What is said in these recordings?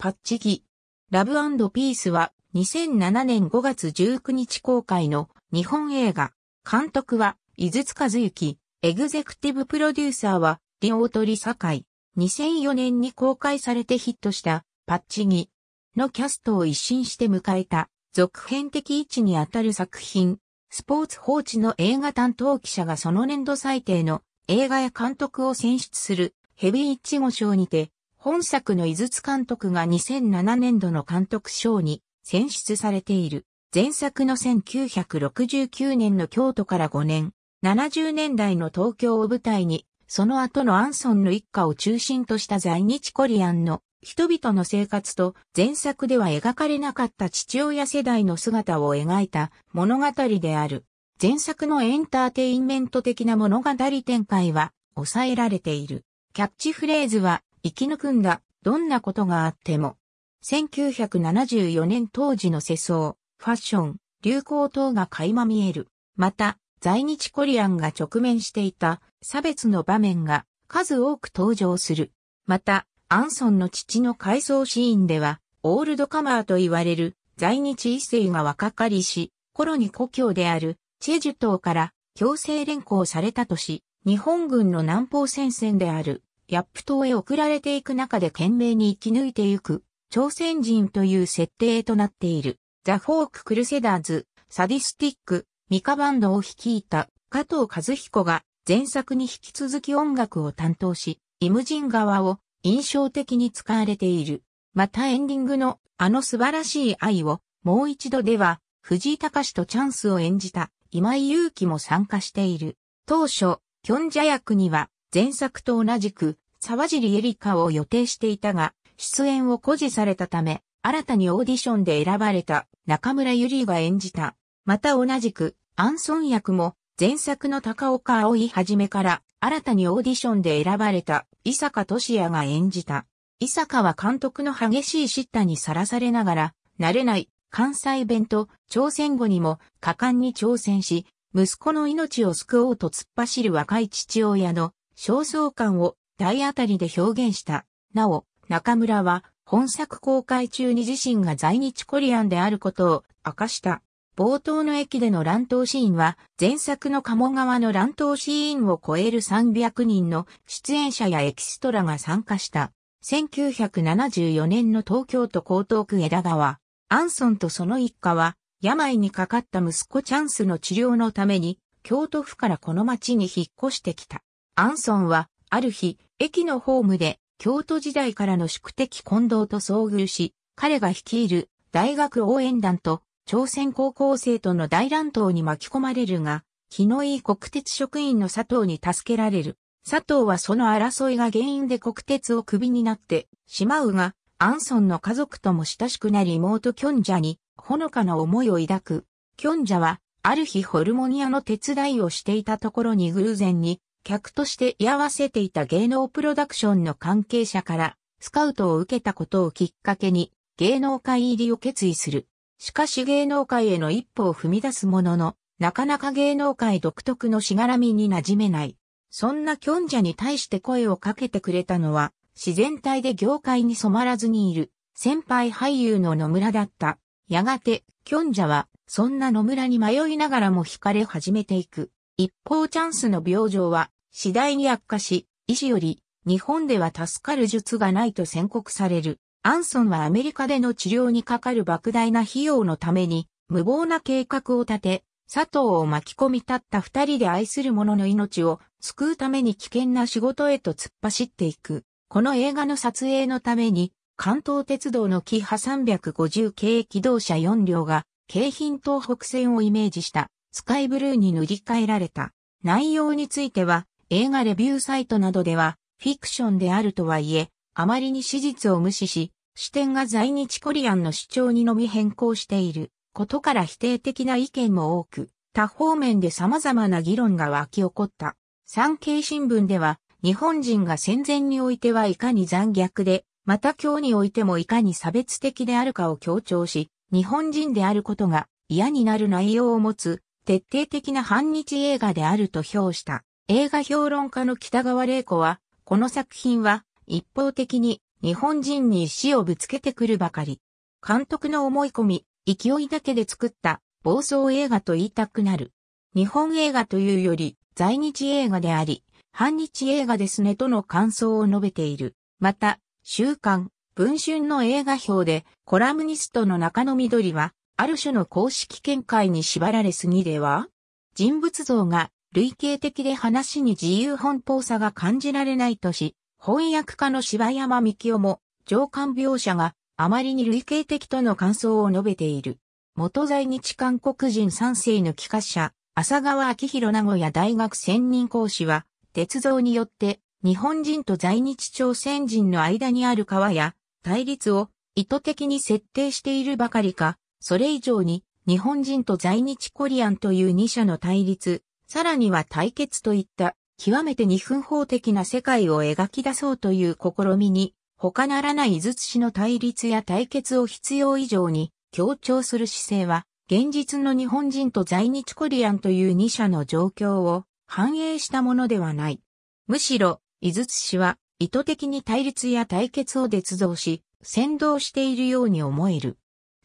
パッチギ。ラブピースは2007年5月19日公開の日本映画。監督は井筒和幸。エグゼクティブプロデューサーはリオートリ堺。2004年に公開されてヒットしたパッチギのキャストを一新して迎えた続編的位置にあたる作品。スポーツ報知の映画担当記者がその年度最低の映画や監督を選出するヘビーイチゴ賞にて本作の井筒監督が2007年度の監督賞に選出されている。前作の1969年の京都から5年、70年代の東京を舞台に、その後のアンソンの一家を中心とした在日コリアンの人々の生活と前作では描かれなかった父親世代の姿を描いた物語である。前作のエンターテインメント的な物語展開は抑えられている。キャッチフレーズは生き抜くんだ、どんなことがあっても。1974年当時の世相、ファッション、流行等が垣間見える。また、在日コリアンが直面していた差別の場面が数多く登場する。また、アンソンの父の回想シーンでは、オールドカマーと言われる在日一世が若かりし、頃に故郷であるチェジュ島から強制連行されたとし、日本軍の南方戦線であるヤップ島へ送られていく中で懸命に生き抜いていく、朝鮮人という設定となっている、ザ・フォーク・クルセダーズ、サディスティック、ミカバンドを率いた加藤和彦が前作に引き続き音楽を担当し、イムジン側を印象的に使われている。またエンディングのあの素晴らしい愛をもう一度では藤井隆とチャンスを演じた今井祐希も参加している。当初、キョンジャ役には前作と同じく、沢尻エリカを予定していたが、出演を誇示されたため、新たにオーディションで選ばれた中村ゆりが演じた。また同じく、アンソン役も、前作の高岡葵はじめから、新たにオーディションで選ばれた伊坂俊也が演じた。伊坂は監督の激しい叱咤にさらされながら、慣れない関西弁と朝鮮語にも果敢に挑戦し、息子の命を救おうと突っ走る若い父親の焦燥感を体当たりで表現した。なお、中村は本作公開中に自身が在日コリアンであることを明かした。冒頭の駅での乱闘シーンは前作の鴨川の乱闘シーンを超える300人の出演者やエキストラが参加した。1974年の東京都江東区枝川、アンソンとその一家は病にかかった息子チャンスの治療のために京都府からこの町に引っ越してきた。アンソンは、ある日、駅のホームで、京都時代からの宿敵近藤と遭遇し、彼が率いる大学応援団と朝鮮高校生との大乱闘に巻き込まれるが、気のいい国鉄職員の佐藤に助けられる。佐藤はその争いが原因で国鉄をクビになってしまうが、アンソンの家族とも親しくなり妹キョンジャにほのかな思いを抱く。キョンジャは、ある日ホルモニアの手伝いをしていたところに偶然に客として居合わせていた芸能プロダクションの関係者からスカウトを受けたことをきっかけに芸能界入りを決意する。しかし芸能界への一歩を踏み出すものの、なかなか芸能界独特のしがらみに馴染めない。そんなキョンジャに対して声をかけてくれたのは、自然体で業界に染まらずにいる、先輩俳優の野村だった。やがて、キョンジャは、そんな野村に迷いながらも惹かれ始めていく。一方チャンスの病状は次第に悪化し、医師より日本では助かる術がないと宣告される。アンソンはアメリカでの治療にかかる莫大な費用のために無謀な計画を立て、佐藤を巻き込み立った二人で愛する者の命を救うために危険な仕事へと突っ走っていく。この映画の撮影のために、関東鉄道のキハ350系機動車4両が、京浜東北線をイメージしたスカイブルーに塗り替えられた。内容については、映画レビューサイトなどでは、フィクションであるとはいえ、あまりに史実を無視し、視点が在日コリアンの主張にのみ変更していることから否定的な意見も多く、他方面で様々な議論が湧き起こった。産経新聞では、日本人が戦前においてはいかに残虐で、また今日においてもいかに差別的であるかを強調し、日本人であることが嫌になる内容を持つ徹底的な反日映画であると評した。映画評論家の北川玲子は、この作品は一方的に日本人に死をぶつけてくるばかり。監督の思い込み、勢いだけで作った暴走映画と言いたくなる。日本映画というより在日映画であり、反日映画ですねとの感想を述べている。また、週刊、文春の映画表でコラムニストの中野緑は、ある種の公式見解に縛られすぎでは人物像が類型的で話に自由奔放さが感じられないとし、翻訳家の柴山幹夫も、上官描写があまりに類型的との感想を述べている。元在日韓国人三世の帰化者、浅川明宏名古屋大学専任講師は、鉄道によって日本人と在日朝鮮人の間にある川や対立を意図的に設定しているばかりか、それ以上に日本人と在日コリアンという二者の対立、さらには対決といった極めて二分法的な世界を描き出そうという試みに他ならない図氏の対立や対決を必要以上に強調する姿勢は現実の日本人と在日コリアンという二者の状況を反映したものではない。むしろ、井筒氏は意図的に対立や対決を絶望造し、先導しているように思える。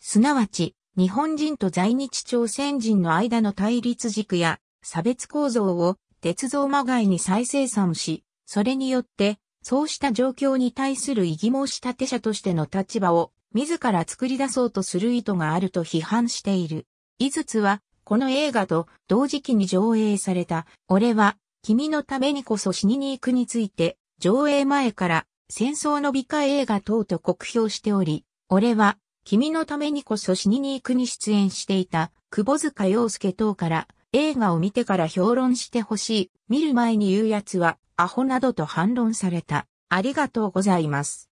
すなわち、日本人と在日朝鮮人の間の対立軸や差別構造を鉄道まがいに再生産し、それによって、そうした状況に対する異議申し立て者としての立場を自ら作り出そうとする意図があると批判している。井筒は、この映画と同時期に上映された、俺は、君のためにこそ死にに行くについて、上映前から戦争の美化映画等と酷評しており、俺は、君のためにこそ死にに行くに出演していた、久保塚洋介等から、映画を見てから評論してほしい、見る前に言うやつは、アホなどと反論された。ありがとうございます。